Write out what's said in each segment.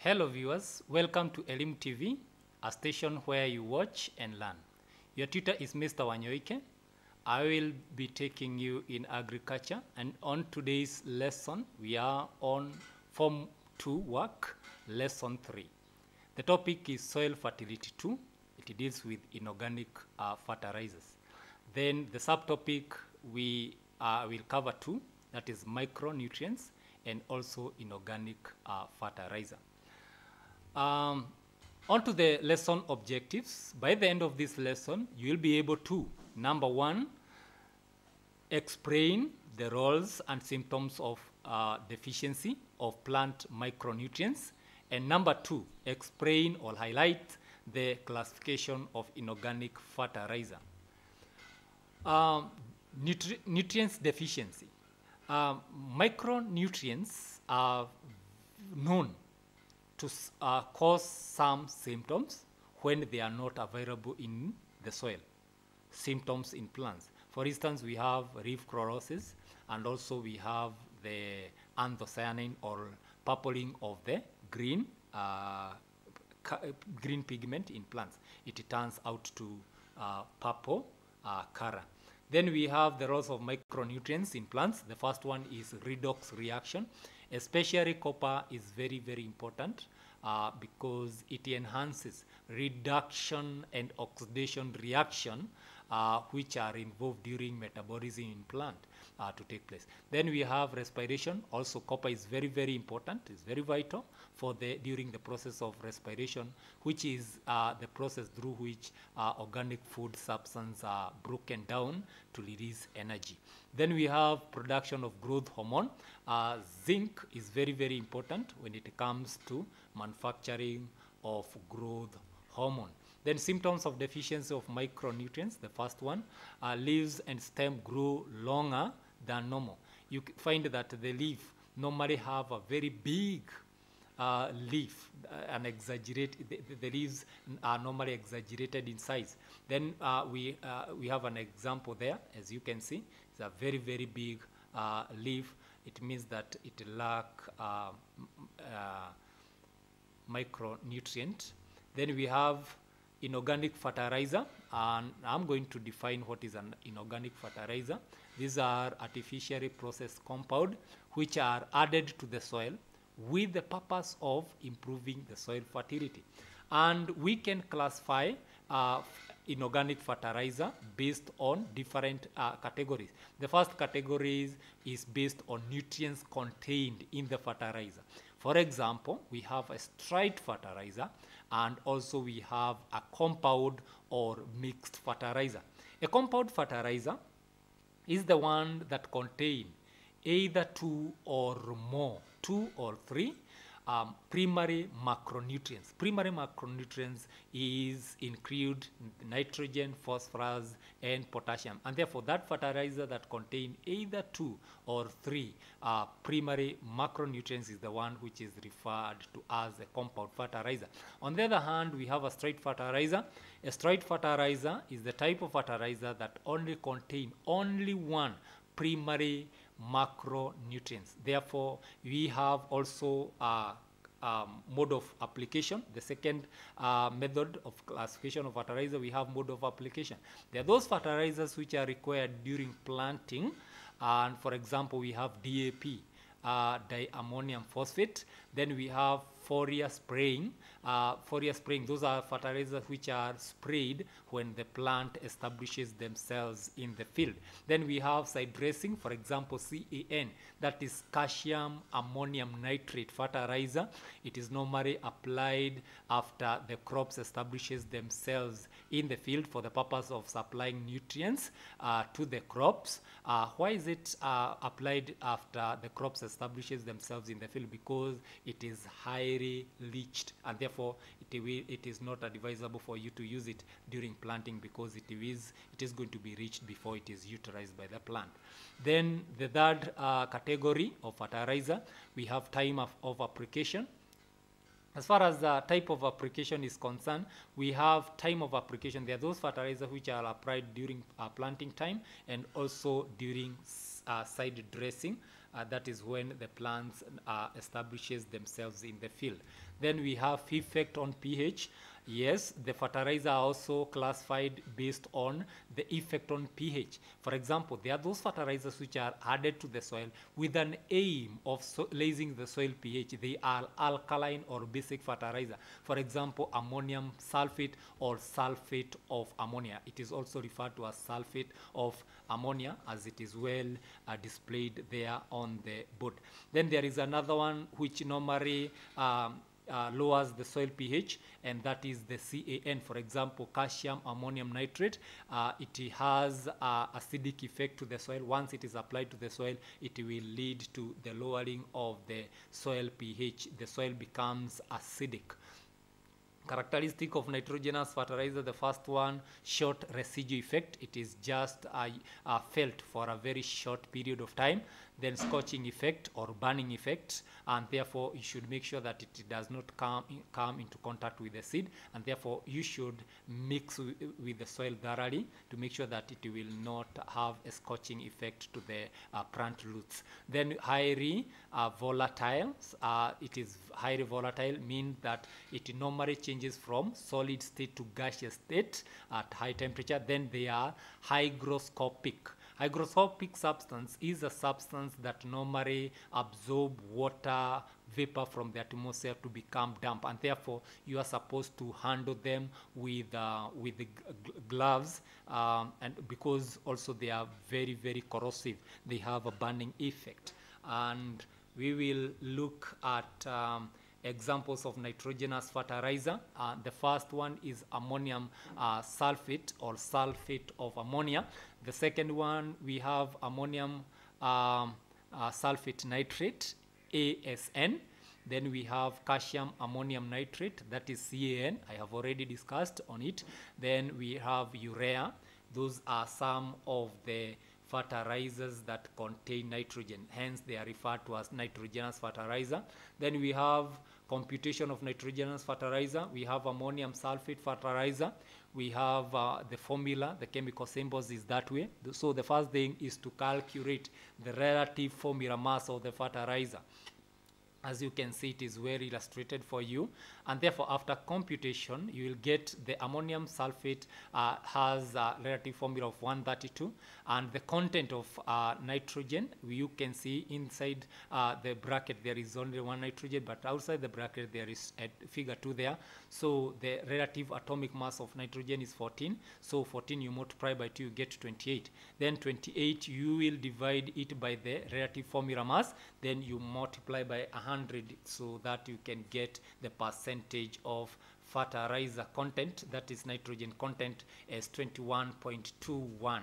Hello viewers, welcome to Elim TV, a station where you watch and learn. Your tutor is Mr. Wanyoike. I will be taking you in agriculture and on today's lesson we are on form 2 work lesson 3. The topic is soil fertility 2. It deals with inorganic uh, fertilizers. Then the subtopic we uh, will cover two that is micronutrients and also inorganic uh, fertilizer. Um, on to the lesson objectives. By the end of this lesson, you will be able to, number one, explain the roles and symptoms of uh, deficiency of plant micronutrients. And number two, explain or highlight the classification of inorganic fertilizer. Um, nutri nutrients deficiency. Um, micronutrients are known to uh, cause some symptoms when they are not available in the soil, symptoms in plants. For instance, we have reef chlorosis, and also we have the anthocyanin or purpling of the green uh, green pigment in plants. It turns out to uh, purple uh, color. Then we have the roles of micronutrients in plants. The first one is redox reaction. Especially copper is very, very important uh, because it enhances reduction and oxidation reaction uh, which are involved during metabolism in plant uh, to take place. Then we have respiration. Also, copper is very, very important. It's very vital for the during the process of respiration, which is uh, the process through which uh, organic food substances are broken down to release energy. Then we have production of growth hormone. Uh, zinc is very, very important when it comes to manufacturing of growth hormone. Then symptoms of deficiency of micronutrients, the first one, uh, leaves and stem grow longer than normal. You find that the leaf normally have a very big uh, leaf uh, and exaggerate the, the, leaves are normally exaggerated in size then uh, we uh, we have an example there as you can see it's a very very big uh, leaf it means that it lack micronutrient then we have inorganic fertilizer and I'm going to define what is an inorganic fertilizer. These are artificially processed compound which are added to the soil with the purpose of improving the soil fertility. And we can classify uh, inorganic fertilizer based on different uh, categories. The first category is based on nutrients contained in the fertilizer. For example, we have a straight fertilizer and also we have a compound or mixed fertilizer. A compound fertilizer is the one that contain either two or more, two or three um, primary macronutrients. Primary macronutrients is include nitrogen, phosphorus, and potassium, and therefore that fertilizer that contain either two or three uh, primary macronutrients is the one which is referred to as a compound fertilizer. On the other hand, we have a straight fertilizer. A straight fertilizer is the type of fertilizer that only contain only one primary macronutrients. Therefore, we have also a, a mode of application. The second uh, method of classification of fertilizer, we have mode of application. There are those fertilizers which are required during planting. And for example, we have DAP, uh, diammonium phosphate. Then we have foliar spraying uh, foliar spraying. Those are fertilizers which are sprayed when the plant establishes themselves in the field. Then we have side dressing, for example, CAN, that is calcium ammonium nitrate fertilizer. It is normally applied after the crops establishes themselves in the field for the purpose of supplying nutrients uh, to the crops. Uh, why is it uh, applied after the crops establishes themselves in the field? Because it is highly leached and therefore therefore it, will, it is not advisable for you to use it during planting because it is, it is going to be reached before it is utilized by the plant. Then the third uh, category of fertilizer, we have time of, of application. As far as the type of application is concerned, we have time of application. There are those fertilizers which are applied during uh, planting time and also during uh, side dressing uh, that is when the plants uh, establishes themselves in the field. Then we have effect on pH. Yes, the fertilizer are also classified based on the effect on pH. For example, there are those fertilizers which are added to the soil with an aim of so raising the soil pH. They are alkaline or basic fertilizer. For example, ammonium sulfate or sulfate of ammonia. It is also referred to as sulfate of ammonia as it is well uh, displayed there on the board. Then there is another one which normally um, uh, lowers the soil pH, and that is the CAN. For example, calcium ammonium nitrate, uh, it has uh, acidic effect to the soil. Once it is applied to the soil, it will lead to the lowering of the soil pH. The soil becomes acidic characteristic of nitrogenous fertilizer the first one short residue effect it is just uh, uh, felt for a very short period of time then scorching effect or burning effect, and therefore you should make sure that it does not come, in, come into contact with the seed, and therefore you should mix with the soil thoroughly to make sure that it will not have a scorching effect to the uh, plant roots. Then highly uh, volatile, uh, it is highly volatile, means that it normally changes from solid state to gaseous state at high temperature, then they are hygroscopic Hygroscopic substance is a substance that normally absorb water vapor from the atmosphere to become damp, and therefore you are supposed to handle them with uh, with the gloves, um, and because also they are very very corrosive, they have a burning effect, and we will look at. Um, examples of nitrogenous fertilizer. Uh, the first one is ammonium uh, sulfate or sulfate of ammonia. The second one, we have ammonium um, uh, sulfate nitrate, ASN. Then we have calcium ammonium nitrate, that is CAN. I have already discussed on it. Then we have urea. Those are some of the fertilizers that contain nitrogen. Hence, they are referred to as nitrogenous fertilizer. Then we have computation of nitrogenous fertilizer. We have ammonium sulfate fertilizer. We have uh, the formula, the chemical symbols is that way. So the first thing is to calculate the relative formula mass of the fertilizer as you can see, it is well illustrated for you. And therefore, after computation, you will get the ammonium sulfate uh, has a relative formula of 132. And the content of uh, nitrogen, you can see inside uh, the bracket, there is only one nitrogen, but outside the bracket, there is a figure 2 there. So the relative atomic mass of nitrogen is 14. So 14 you multiply by 2, you get 28. Then 28, you will divide it by the relative formula mass. Then you multiply by 100 100 so that you can get the percentage of fertilizer content, that is nitrogen content, as 21.21%.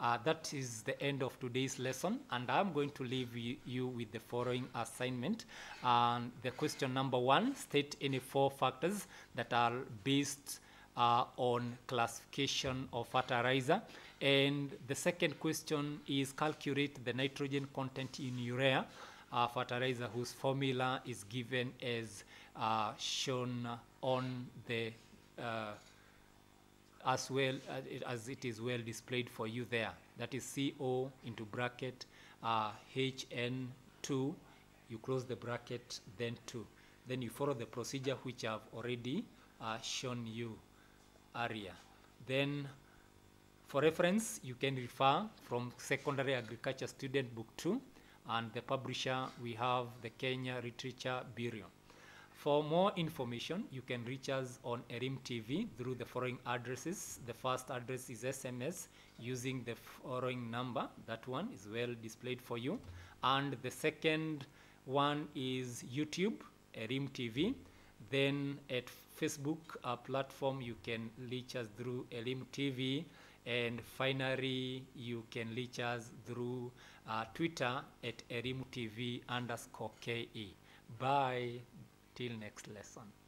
Uh, that is the end of today's lesson, and I'm going to leave you, with the following assignment. Um, the question number one, state any four factors that are based uh, on classification of fertilizer. And the second question is calculate the nitrogen content in urea uh, fertilizer whose formula is given as uh, shown on the uh, as well uh, as it is well displayed for you there. That is CO into bracket HN2, uh, you close the bracket, then 2. Then you follow the procedure which I've already uh, shown you earlier. Then for reference, you can refer from Secondary Agriculture Student Book 2 and the publisher we have the Kenya Literature Bureau. For more information, you can reach us on Erim TV through the following addresses. The first address is SMS using the following number. That one is well displayed for you. And the second one is YouTube, Erim TV. Then at Facebook uh, platform, you can reach us through Erim TV and finally, you can reach us through uh, Twitter at erimutv underscore KE. Bye. Till next lesson.